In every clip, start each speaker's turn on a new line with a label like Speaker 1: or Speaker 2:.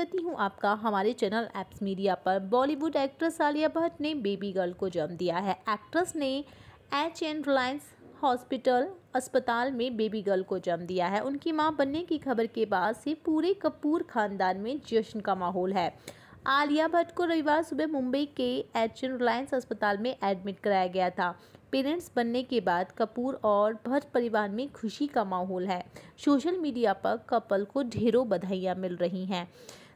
Speaker 1: करती हूँ आपका हमारे चैनल एप्स मीडिया पर बॉलीवुड एक्ट्रेस आलिया भट्ट ने बेबी गर्ल को जन्म दिया है एक्ट्रेस ने एच एंड रिलायंस हॉस्पिटल अस्पताल में बेबी गर्ल को जन्म दिया है उनकी मां बनने की खबर के बाद से पूरे कपूर खानदान में जश्न का माहौल है आलिया भट्ट को रविवार सुबह मुंबई के एच एंड रिलायंस अस्पताल में एडमिट कराया गया था पेरेंट्स बनने के बाद कपूर और भट्ट परिवार में खुशी का माहौल है सोशल मीडिया पर कपल को ढेरों बधाइयाँ मिल रही हैं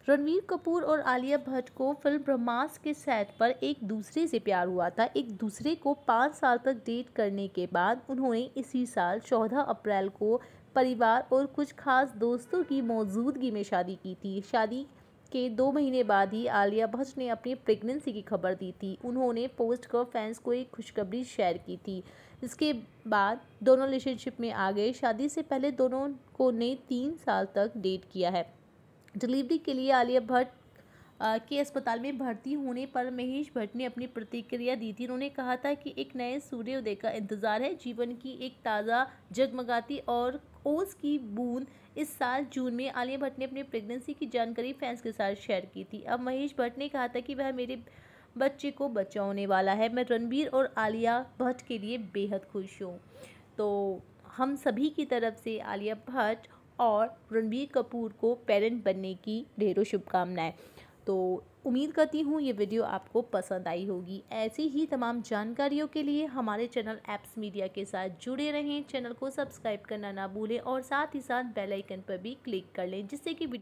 Speaker 1: रणवीर कपूर और आलिया भट्ट को फिल्म ब्रह्मास के सेट पर एक दूसरे से प्यार हुआ था एक दूसरे को पाँच साल तक डेट करने के बाद उन्होंने इसी साल चौदह अप्रैल को परिवार और कुछ खास दोस्तों की मौजूदगी में शादी की थी शादी के दो महीने बाद ही आलिया भट्ट ने अपनी प्रेगनेंसी की खबर दी थी उन्होंने पोस्ट कर फैंस को एक खुशखबरी शेयर की थी इसके बाद दोनों रिलेशनशिप में आ गए शादी से पहले दोनों को ने तीन साल तक डेट किया है डिलीवरी के लिए आलिया भट्ट के अस्पताल में भर्ती होने पर महेश भट्ट ने अपनी प्रतिक्रिया दी थी उन्होंने कहा था कि एक नए सूर्योदय का इंतज़ार है जीवन की एक ताज़ा जगमगाती और ओस की बूंद इस साल जून में आलिया भट्ट ने अपनी प्रेगनेंसी की जानकारी फैंस के साथ शेयर की थी अब महेश भट्ट ने कहा था कि वह मेरे बच्चे को बच्चा होने वाला है मैं रणबीर और आलिया भट्ट के लिए बेहद खुश हूँ तो हम सभी की तरफ से आलिया भट्ट और रणबीर कपूर को पेरेंट बनने की ढेरों शुभकामनाएं तो उम्मीद करती हूँ ये वीडियो आपको पसंद आई होगी ऐसी ही तमाम जानकारियों के लिए हमारे चैनल एप्स मीडिया के साथ जुड़े रहें चैनल को सब्सक्राइब करना ना भूलें और साथ ही साथ बेल आइकन पर भी क्लिक कर लें जिससे कि